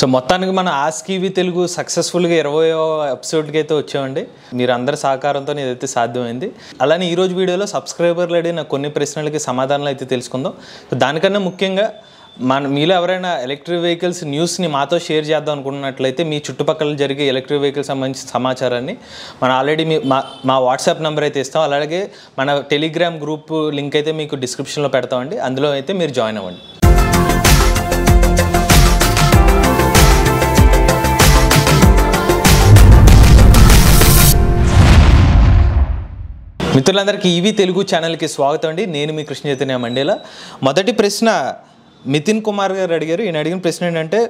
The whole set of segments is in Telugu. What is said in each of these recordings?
సో మొత్తానికి మన ఆస్కీవి తెలుగు సక్సెస్ఫుల్గా ఇరవయో ఎపిసోడ్కి అయితే వచ్చామండి మీరు అందరి సహకారంతో ఇదైతే సాధ్యమైంది అలానే ఈరోజు వీడియోలో సబ్స్క్రైబర్లు అడిగిన కొన్ని ప్రశ్నలకి సమాధానాలు అయితే తెలుసుకుందాం దానికన్నా ముఖ్యంగా మన మీలో ఎవరైనా ఎలక్ట్రిక్ వెహికల్స్ న్యూస్ని మాతో షేర్ చేద్దాం అనుకున్నట్లయితే మీ చుట్టుపక్కల జరిగే ఎలక్ట్రిక్ వెహికల్స్ సంబంధించిన సమాచారాన్ని మనం ఆల్రెడీ మీ మా మా వాట్సాప్ నెంబర్ అయితే ఇస్తాం అలాగే మన టెలిగ్రామ్ గ్రూప్ లింక్ అయితే మీకు డిస్క్రిప్షన్లో పెడతామండి అందులో అయితే మీరు జాయిన్ అవ్వండి మిత్రులందరికీ ఈవీ తెలుగు ఛానల్కి స్వాగతం అండి నేను మీ కృష్ణ చైతన్య మండేలా మొదటి ప్రశ్న మితిన్ కుమార్ గారు అడిగారు ఈయన అడిగిన ప్రశ్న ఏంటంటే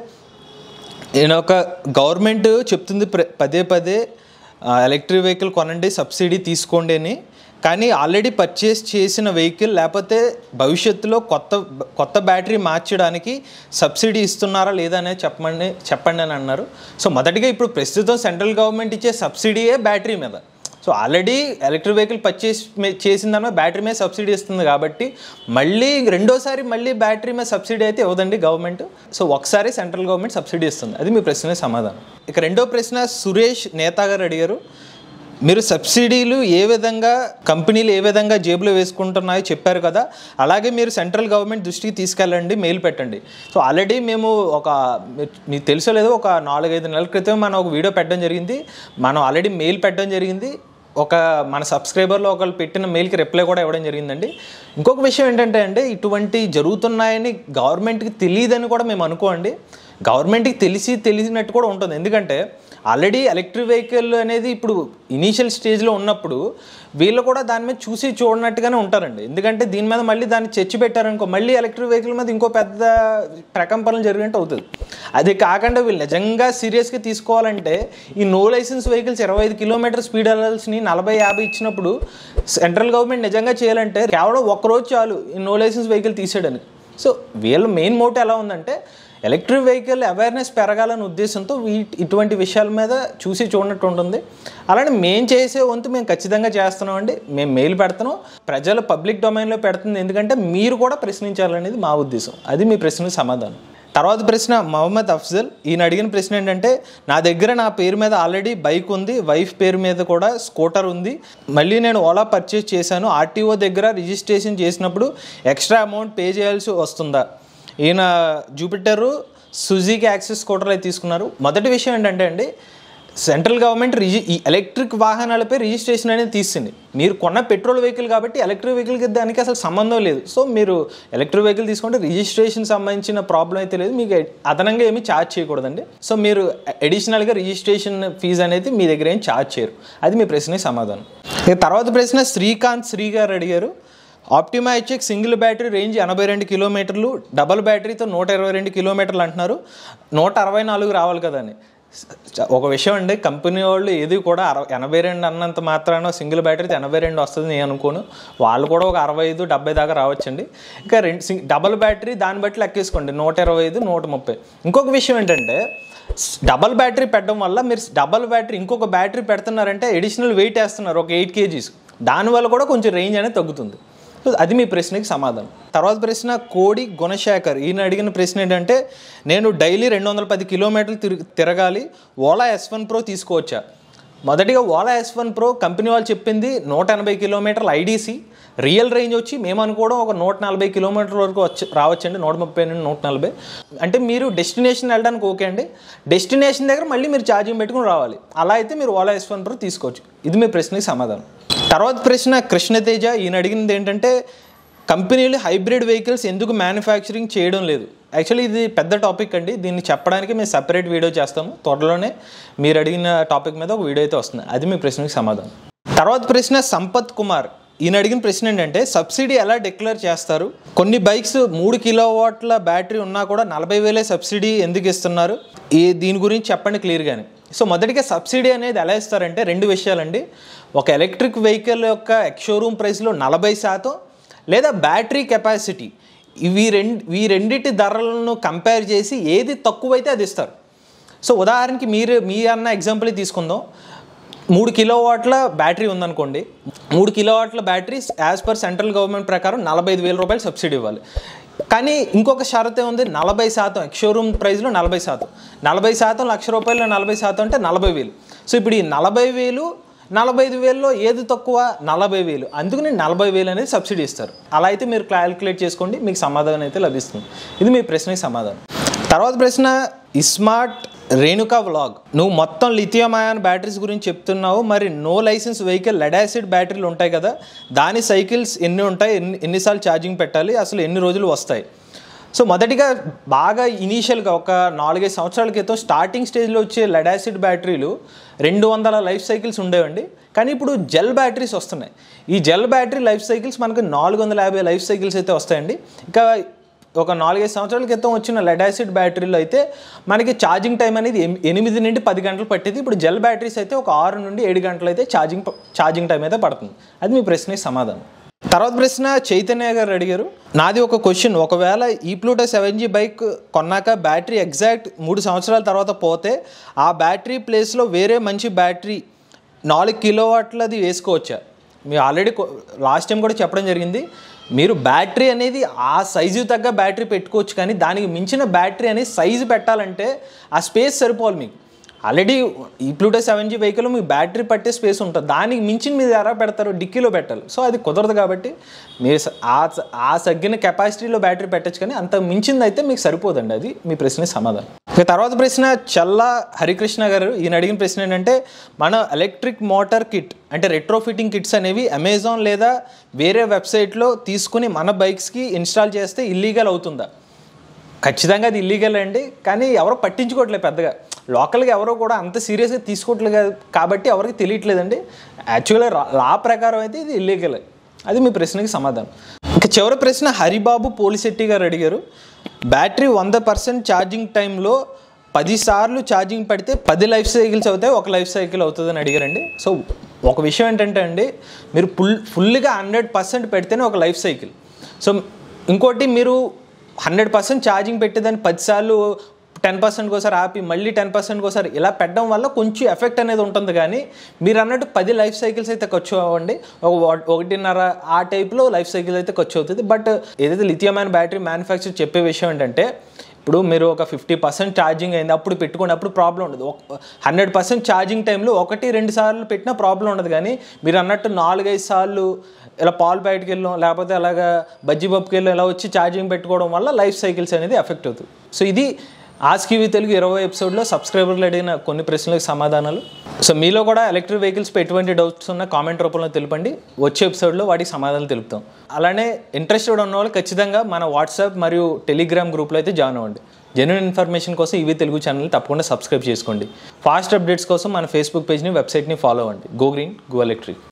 ఈయన ఒక గవర్నమెంట్ చెప్తుంది పదే పదే ఎలక్ట్రిక్ వెహికల్ కొనండి సబ్సిడీ తీసుకోండి అని కానీ ఆల్రెడీ పర్చేస్ చేసిన వెహికల్ లేకపోతే భవిష్యత్తులో కొత్త కొత్త బ్యాటరీ మార్చడానికి సబ్సిడీ ఇస్తున్నారా లేదా అనేది చెప్పండి చెప్పండి అని అన్నారు సో మొదటిగా ఇప్పుడు ప్రస్తుతం సెంట్రల్ గవర్నమెంట్ ఇచ్చే సబ్సిడీయే బ్యాటరీ మీద so already electric vehicle purchase చేసిన దానిలో బ్యాటరీ మీద సబ్సిడీ ఇస్తుంది కాబట్టి మళ్ళీ రెండోసారి మళ్ళీ బ్యాటరీ మీద సబ్సిడీ అయితే ఇవ్వదండి గవర్నమెంట్ సో ఒకసారి సెంట్రల్ గవర్నమెంట్ సబ్సిడీ ఇస్తుంది అది మీ ప్రశ్నకి సమాధానం ఇక రెండో ప్రశ్న సురేష్ నేత గారు అడిగారు మీరు సబ్సిడీలు ఏ విధంగా కంపెనీలు ఏ విధంగా జేబులో వేసుకుంటున్నాయో చెప్పారు కదా అలాగే మీరు సెంట్రల్ గవర్నమెంట్ దృష్టికి తీసుకెళ్ళండి మెయిల్ పెట్టండి సో ఆల్రెడీ మేము ఒక మీకు తెలుసో లేదో ఒక నాలుగైదు నెలల క్రితం మనం ఒక వీడియో పెట్టడం జరిగింది మనం ఆల్రెడీ మెయిల్ పెట్టడం జరిగింది ఒక మన సబ్స్క్రైబర్లో ఒకళ్ళు పెట్టిన మెయిల్కి రిప్లై కూడా ఇవ్వడం జరిగిందండి ఇంకొక విషయం ఏంటంటే అండి ఇటువంటి జరుగుతున్నాయని గవర్నమెంట్కి తెలియదని కూడా మేము అనుకోండి గవర్నమెంట్కి తెలిసి తెలిసినట్టు కూడా ఉంటుంది ఎందుకంటే ఆల్రెడీ ఎలక్ట్రిక్ వెహికల్ అనేది ఇప్పుడు ఇనీషియల్ స్టేజ్లో ఉన్నప్పుడు వీళ్ళు కూడా దాని మీద చూసి చూడనట్టుగానే ఉంటారండి ఎందుకంటే దీని మీద మళ్ళీ దాన్ని చర్చి పెట్టారనుకో మళ్ళీ ఎలక్ట్రిక్ వెహికల్ మీద ఇంకో పెద్ద ప్రకంపనలు జరిగినట్టు అవుతుంది అది కాకుండా వీళ్ళు నిజంగా సీరియస్గా తీసుకోవాలంటే ఈ నో లైసెన్స్ వెహికల్స్ ఇరవై ఐదు కిలోమీటర్ స్పీడ్ వెళ్ళాల్సిన నలభై యాభై ఇచ్చినప్పుడు సెంట్రల్ గవర్నమెంట్ నిజంగా చేయాలంటే కేవలం ఒక్కరోజు చాలు ఈ నో లైసెన్స్ వెహికల్ తీసేయడానికి సో వీళ్ళ మెయిన్ మోటో ఎలా ఉందంటే ఎలక్ట్రిక్ వెహికల్ అవేర్నెస్ పెరగాలనే ఉద్దేశంతో ఇటువంటి విషయాల మీద చూసి చూడనట్టు ఉంటుంది అలానే మేము చేసే వంతు మేము ఖచ్చితంగా చేస్తున్నామండి మేము మెయిల్ పెడుతున్నాం ప్రజలు పబ్లిక్ డొమైన్లో పెడుతుంది ఎందుకంటే మీరు కూడా ప్రశ్నించాలనేది మా ఉద్దేశం అది మీ ప్రశ్నకు సమాధానం తర్వాత ప్రశ్న మహమ్మద్ అఫ్జల్ ఈయన అడిగిన ప్రశ్న ఏంటంటే నా దగ్గర నా పేరు మీద ఆల్రెడీ బైక్ ఉంది వైఫ్ పేరు మీద కూడా స్కూటర్ ఉంది మళ్ళీ నేను ఓలా పర్చేస్ చేశాను ఆర్టీఓ దగ్గర రిజిస్ట్రేషన్ చేసినప్పుడు ఎక్స్ట్రా అమౌంట్ పే చేయాల్సి వస్తుందా ఈయన జూపిటరు సుజీకి యాక్సెస్ స్కూటర్లు అయితే తీసుకున్నారు మొదటి విషయం ఏంటంటే అండి సెంట్రల్ గవర్నమెంట్ రిజి ఈ ఎలక్ట్రిక్ వాహనాలపై రిజిస్ట్రేషన్ అనేది తీసింది మీరు కొన్న పెట్రోల్ వెహికల్ కాబట్టి ఎలక్ట్రిక్ వెహికల్కి దానికి అసలు సంబంధం లేదు సో మీరు ఎలక్ట్రిక్ వెహికల్ తీసుకుంటే రిజిస్ట్రేషన్ సంబంధించిన ప్రాబ్లం అయితే లేదు మీకు అదనంగా ఏమీ ఛార్జ్ చేయకూడదండి సో మీరు అడిషనల్గా రిజిస్ట్రేషన్ ఫీజ్ అనేది మీ దగ్గర ఏం ఛార్జ్ చేయరు అది మీ ప్రశ్నకి సమాధానం తర్వాత ప్రశ్న శ్రీకాంత్ శ్రీ గారు అడిగారు Optima HX single battery range ఎనభై రెండు కిలోమీటర్లు డబల్ బ్యాటరీతో నూట ఇరవై రెండు కిలోమీటర్లు అంటున్నారు నూట అరవై నాలుగు రావాలి కదండి ఒక విషయం అండి కంపెనీ వాళ్ళు ఏది కూడా అరవై ఎనభై రెండు అన్నంత మాత్రాన సింగిల్ బ్యాటరీ ఎనభై రెండు వస్తుంది నేను అనుకోను వాళ్ళు కూడా ఒక అరవై ఐదు డెబ్బై దాకా రావచ్చండి ఇంకా రెండు డబల్ బ్యాటరీ దాన్ని బట్టి లెక్కేసుకోండి నూట ఇరవై ఐదు నూట ముప్పై ఇంకొక విషయం ఏంటంటే డబల్ బ్యాటరీ పెట్టడం వల్ల మీరు డబల్ బ్యాటరీ ఇంకొక బ్యాటరీ పెడుతున్నారంటే ఎడిషనల్ వెయిట్ వేస్తున్నారు ఒక ఎయిట్ కేజీస్ దానివల్ల కూడా కొంచెం రేంజ్ అనేది తగ్గుతుంది అది మీ ప్రశ్నకి సమాధానం తర్వాత ప్రశ్న కోడి గుణశేఖర్ ఈయన అడిగిన ప్రశ్న ఏంటంటే నేను డైలీ రెండు వందల పది కిలోమీటర్లు తిరిగి తిరగాలి ఓలా ఎస్ వన్ ప్రో తీసుకోవచ్చా మొదటిగా Ola S one Pro company వాళ్ళు చెప్పింది నూట ఎనభై కిలోమీటర్ల ఐడీసీ రియల్ రేంజ్ వచ్చి మేము అనుకోవడం ఒక నూట నలభై కిలోమీటర్ల వరకు వచ్చి రావచ్చండి నూట ముప్పై నుండి నూట నలభై అంటే మీరు డెస్టినేషన్ వెళ్ళడానికి ఓకే అండి డెస్టినేషన్ దగ్గర మళ్ళీ మీరు ఛార్జింగ్ పెట్టుకుని రావాలి అలా అయితే మీరు ఓలా ఎస్ వన్ ప్రో తీసుకోవచ్చు ఇది మీ ప్రశ్నకి సమాధానం తర్వాత ప్రశ్న కృష్ణతేజ ఈయన అడిగింది ఏంటంటే కంపెనీలు హైబ్రిడ్ వెహికల్స్ ఎందుకు మ్యానుఫ్యాక్చరింగ్ చేయడం లేదు యాక్చువల్లీ ఇది పెద్ద టాపిక్ అండి దీన్ని చెప్పడానికి మేము సపరేట్ వీడియో చేస్తాము త్వరలోనే మీరు అడిగిన టాపిక్ మీద ఒక వీడియో అయితే వస్తుంది అది మీ ప్రశ్నకి సమాధానం తర్వాత ప్రశ్న సంపత్ కుమార్ ఈయన అడిగిన ప్రశ్న ఏంటంటే సబ్సిడీ ఎలా డిక్లేర్ చేస్తారు కొన్ని బైక్స్ మూడు కిలో వాట్ల బ్యాటరీ ఉన్నా కూడా నలభై వేలే సబ్సిడీ ఎందుకు ఇస్తున్నారు ఈ దీని గురించి చెప్పండి క్లియర్గానే సో మొదటిగా సబ్సిడీ అనేది ఎలా ఇస్తారంటే రెండు విషయాలండి ఒక ఎలక్ట్రిక్ వెహికల్ యొక్క ఎక్స్షోరూమ్ ప్రైస్లో నలభై శాతం లేదా బ్యాటరీ కెపాసిటీ ఇవి రెండు ఈ రెండింటి ధరలను కంపేర్ చేసి ఏది తక్కువైతే అది ఇస్తారు సో ఉదాహరణకి మీరు మీ అన్న ఎగ్జాంపుల్ తీసుకుందాం మూడు కిలో వాట్ల బ్యాటరీ ఉందనుకోండి మూడు కిలో వాట్ల battery as per central government ప్రకారం నలభై ఐదు వేల రూపాయలు సబ్సిడీ ఇవ్వాలి కానీ ఇంకొక షరతే ఉంది నలభై శాతం షోరూమ్ ప్రైస్లో నలభై శాతం నలభై శాతం లక్ష రూపాయలు నలభై శాతం అంటే నలభై వేలు సో ఇప్పుడు ఈ నలభై వేలు నలభై ఐదు వేలలో ఏది తక్కువ నలభై వేలు అందుకని నలభై వేలు అనేది సబ్సిడీ ఇస్తారు అలా అయితే మీరు క్యాలిక్యులేట్ చేసుకోండి మీకు సమాధానం అయితే లభిస్తుంది ఇది మీ ప్రశ్నకి సమాధానం తర్వాత ప్రశ్న ఇస్మార్ట్ రేణుకా వ్లాగ్ నువ్వు మొత్తం లిథియం అయాన్ బ్యాటరీస్ గురించి చెప్తున్నావు మరి no licence vehicle lead acid బ్యాటరీలు ఉంటాయి కదా దాని సైకిల్స్ ఎన్ని ఉంటాయి ఎన్ని ఎన్నిసార్లు ఛార్జింగ్ పెట్టాలి అసలు ఎన్ని రోజులు వస్తాయి సో మొదటిగా బాగా ఇనీషియల్గా ఒక నాలుగైదు సంవత్సరాల క్రితం స్టార్టింగ్ స్టేజ్లో వచ్చే లెడ్ యాసిడ్ బ్యాటరీలు రెండు వందల లైఫ్ సైకిల్స్ ఉండేవండి కానీ ఇప్పుడు జెల్ బ్యాటరీస్ వస్తున్నాయి ఈ జెల్ బ్యాటరీ లైఫ్ సైకిల్స్ మనకు నాలుగు వందల యాభై లైఫ్ సైకిల్స్ అయితే వస్తాయండి ఇంకా ఒక నాలుగైదు సంవత్సరాల క్రితం వచ్చిన లెడ్ యాసిడ్ బ్యాటరీలు అయితే మనకి ఛార్జింగ్ టైం అనేది ఎనిమిది నుండి పది గంటలు పట్టేది ఇప్పుడు జెల్ బ్యాటరీస్ అయితే ఒక ఆరు నుండి ఏడు గంటలు అయితే ఛార్జింగ్ ఛార్జింగ్ టైం అయితే పడుతుంది అది మీ ప్రశ్నకి సమాధానం తర్వాత ప్రశ్న చైతన్య గారు అడిగారు నాది ఒక క్వశ్చన్ ఒకవేళ ఈ ప్లూటో సెవెన్ జీ బైక్ కొన్నాక బ్యాటరీ ఎగ్జాక్ట్ మూడు సంవత్సరాల తర్వాత పోతే ఆ బ్యాటరీ ప్లేస్లో వేరే మంచి బ్యాటరీ నాలుగు కిలో వాట్లది వేసుకోవచ్చా మీరు ఆల్రెడీ లాస్ట్ టైం కూడా చెప్పడం జరిగింది మీరు బ్యాటరీ అనేది ఆ సైజు తగ్గ బ్యాటరీ పెట్టుకోవచ్చు కానీ దానికి మించిన బ్యాటరీ అనేది సైజు పెట్టాలంటే ఆ స్పేస్ సరిపోవాలి మీకు ఆల్రెడీ ఈ ప్లూటో సెవెన్ జీ వెహికల్ మీ బ్యాటరీ పట్టే స్పేస్ ఉంటుంది దానికి మించిన మీద ఎలా పెడతారు డిక్కీలో పెట్టాలి సో అది కుదరదు కాబట్టి మీరు ఆ ఆ తగ్గిన కెపాసిటీలో బ్యాటరీ పెట్టచ్చు కానీ అంత మించింది అయితే మీకు సరిపోదండి అది మీ ప్రశ్న సమాధానం ఇక తర్వాత ప్రశ్న చల్ల హరికృష్ణ గారు ఈయన అడిగిన ప్రశ్న ఏంటంటే మన ఎలక్ట్రిక్ మోటార్ కిట్ అంటే రెట్రో ఫిట్టింగ్ కిట్స్ అనేవి అమెజాన్ లేదా వేరే వెబ్సైట్లో తీసుకుని మన బైక్స్కి ఇన్స్టాల్ చేస్తే ఇల్లీగల్ అవుతుందా ఖచ్చితంగా అది ఇల్లీగల్ అండి కానీ ఎవరో పట్టించుకోవట్లేదు పెద్దగా లోకల్గా ఎవరో కూడా అంత సీరియస్గా తీసుకోవట్లేదు కాబట్టి ఎవరికి తెలియట్లేదండి యాక్చువల్గా లా ప్రకారం అయితే ఇది ఇల్లీగల్ అది మీ ప్రశ్నకి సమాధానం ఇంకా చివరి ప్రశ్న హరిబాబు పోలిశెట్టి గారు అడిగారు బ్యాటరీ వంద పర్సెంట్ ఛార్జింగ్ టైంలో సార్లు ఛార్జింగ్ పడితే పది లైఫ్ సైకిల్స్ అవుతాయి ఒక లైఫ్ సైకిల్ అవుతుందని అడిగారండి సో ఒక విషయం ఏంటంటే అండి మీరు ఫుల్ ఫుల్గా హండ్రెడ్ పర్సెంట్ పెడితేనే ఒక లైఫ్ సైకిల్ సో ఇంకోటి మీరు హండ్రెడ్ పర్సెంట్ ఛార్జింగ్ పెట్టేదాన్ని పదిసార్లు టెన్ పర్సెంట్కి ఒకసారి ఆపి మళ్ళీ టెన్ పర్సెంట్కి ఒకసారి ఇలా పెట్టడం వల్ల కొంచెం ఎఫెక్ట్ అనేది ఉంటుంది కానీ మీరు అన్నట్టు పది లైఫ్ సైకిల్స్ అయితే ఖర్చు అవ్వండి ఒక ఒకటిన్నర ఆ టైప్లో లైఫ్ సైకిల్ అయితే ఖర్చు అవుతుంది బట్ ఏదైతే లిథియం అయన్ బ్యాటరీ మ్యానుఫ్యాక్చర్ చెప్పే విషయం ఏంటంటే ఇప్పుడు మీరు ఒక ఫిఫ్టీ పర్సెంట్ ఛార్జింగ్ అయింది అప్పుడు పెట్టుకోండి అప్పుడు ప్రాబ్లం ఉండదు ఒక హండ్రెడ్ పర్సెంట్ ఛార్జింగ్ టైంలో ఒకటి రెండు సార్లు పెట్టినా ప్రాబ్లం ఉండదు కానీ మీరు అన్నట్టు నాలుగైదు సార్లు ఇలా పాలు బయటకు వెళ్ళడం లేకపోతే అలాగ బజ్జీ పప్పుకి వెళ్ళడం ఇలా వచ్చి ఛార్జింగ్ పెట్టుకోవడం వల్ల లైఫ్ సైకిల్స్ అనేది ఎఫెక్ట్ అవుతుంది సో ఇది కీవీ తెలుగు ఇరవై ఎపిసోడ్లో సబ్స్క్రైబర్లు అడిగిన కొన్ని ప్రశ్నలకు సమాధానాలు సో మీలో కూడా ఎలక్ట్రిక్ వెహికల్స్పై ఎటువంటి డౌట్స్ ఉన్న కామెంట్ రూపంలో తెలిపండి వచ్చే ఎపిసోడ్లో వాటికి సమాధానం తెలుపుతాం అలానే ఇంట్రెస్టెడ్ ఉన్న వాళ్ళు ఖచ్చితంగా మన వాట్సాప్ మరియు టెలిగ్రామ్ గ్రూప్లో అయితే జాయిన్ అవ్వండి జెన్యున్ ఇన్ఫర్మేషన్ కోసం ఇవి తెలుగు ఛానల్ తప్పకుండా సబ్స్క్రైబ్ చేసుకోండి ఫాస్ట్ అప్డేట్స్ కోసం మన ఫేస్బుక్ పేజ్ని వెబ్సైట్ని ఫాలో అవ్వండి గో గ్రీన్ గో ఎలక్ట్రిక్